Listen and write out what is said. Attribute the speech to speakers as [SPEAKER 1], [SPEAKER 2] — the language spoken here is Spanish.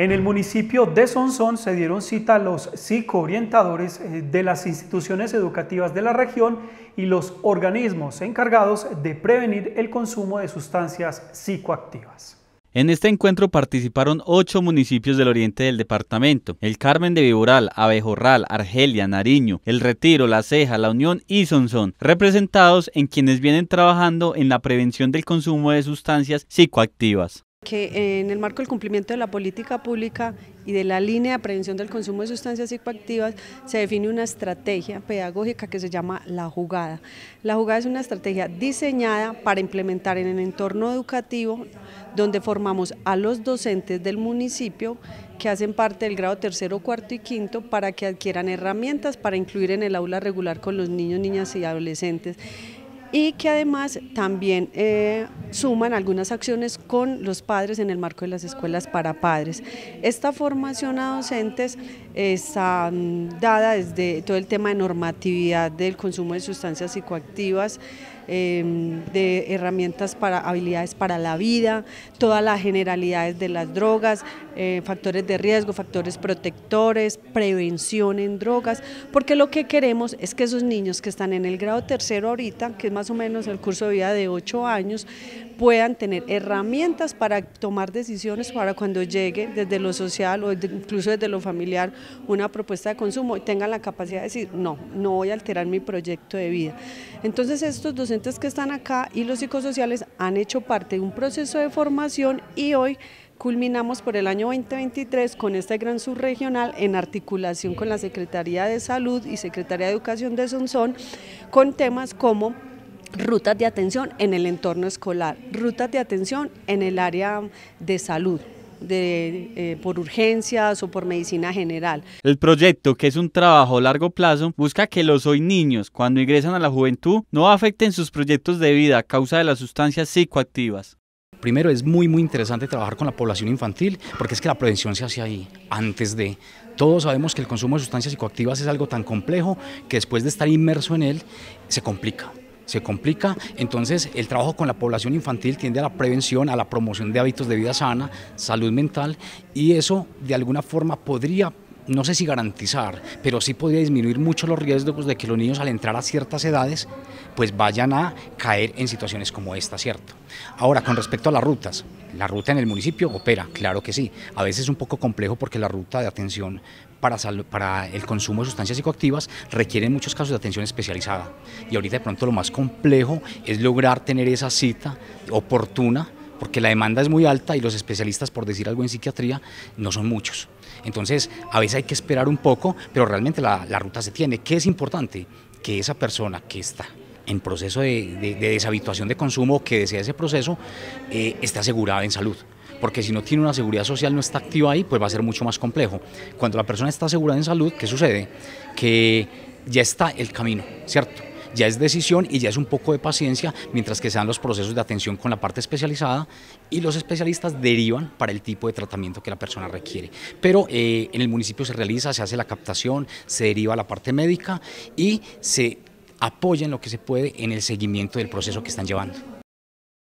[SPEAKER 1] En el municipio de Sonsón se dieron cita los psicoorientadores eh, de las instituciones educativas de la región y los organismos encargados de prevenir el consumo de sustancias psicoactivas. En este encuentro participaron ocho municipios del oriente del departamento, el Carmen de Viboral, Abejorral, Argelia, Nariño, El Retiro, La Ceja, La Unión y Sonsón, representados en quienes vienen trabajando en la prevención del consumo de sustancias psicoactivas
[SPEAKER 2] que en el marco del cumplimiento de la política pública y de la línea de prevención del consumo de sustancias psicoactivas se define una estrategia pedagógica que se llama La Jugada. La Jugada es una estrategia diseñada para implementar en el entorno educativo donde formamos a los docentes del municipio que hacen parte del grado tercero, cuarto y quinto para que adquieran herramientas para incluir en el aula regular con los niños, niñas y adolescentes y que además también eh, suman algunas acciones con los padres en el marco de las escuelas para padres. Esta formación a docentes está mm, dada desde todo el tema de normatividad del consumo de sustancias psicoactivas, em, de herramientas para habilidades para la vida, todas las generalidades de las drogas, eh, factores de riesgo, factores protectores, prevención en drogas, porque lo que queremos es que esos niños que están en el grado tercero ahorita, que es más o menos el curso de vida de 8 años, puedan tener herramientas para tomar decisiones para cuando llegue desde lo social o incluso desde lo familiar una propuesta de consumo y tengan la capacidad de decir, no, no voy a alterar mi proyecto de vida. Entonces estos docentes que están acá y los psicosociales han hecho parte de un proceso de formación y hoy culminamos por el año 2023 con este gran subregional en articulación con la Secretaría de Salud y Secretaría de Educación de Sonsón con temas como rutas de atención en el entorno escolar, rutas de atención en el área de salud, de, eh, por urgencias o por medicina general.
[SPEAKER 1] El proyecto, que es un trabajo a largo plazo, busca que los hoy niños, cuando ingresan a la juventud, no afecten sus proyectos de vida a causa de las sustancias
[SPEAKER 3] psicoactivas. Primero, es muy, muy interesante trabajar con la población infantil, porque es que la prevención se hace ahí, antes de. Todos sabemos que el consumo de sustancias psicoactivas es algo tan complejo que después de estar inmerso en él, se complica se complica. Entonces, el trabajo con la población infantil tiende a la prevención, a la promoción de hábitos de vida sana, salud mental, y eso de alguna forma podría no sé si garantizar, pero sí podría disminuir mucho los riesgos de que los niños al entrar a ciertas edades, pues vayan a caer en situaciones como esta, ¿cierto? Ahora, con respecto a las rutas, ¿la ruta en el municipio opera? Claro que sí. A veces es un poco complejo porque la ruta de atención para, el consumo de sustancias psicoactivas requiere muchos casos de atención especializada. Y ahorita de pronto lo más complejo es lograr tener esa cita oportuna porque la demanda es muy alta y los especialistas, por decir algo en psiquiatría, no son muchos. Entonces, a veces hay que esperar un poco, pero realmente la, ruta se tiene. ¿Qué es importante? Que esa persona que está en proceso de, deshabituación de consumo, que desea ese proceso, eh, esté está asegurada en salud porque si no tiene una seguridad social, no está activa ahí, pues va a ser mucho más complejo. Cuando la persona está asegurada en salud, ¿qué sucede? Que ya está el camino, ¿cierto? ya es decisión y ya es un poco de paciencia, mientras que se dan los procesos de atención con la parte especializada y los especialistas derivan para el tipo de tratamiento que la persona requiere. Pero eh, en el municipio se realiza, se hace la captación, se deriva la parte médica
[SPEAKER 2] y se apoya en lo que se puede en el seguimiento del proceso que están llevando.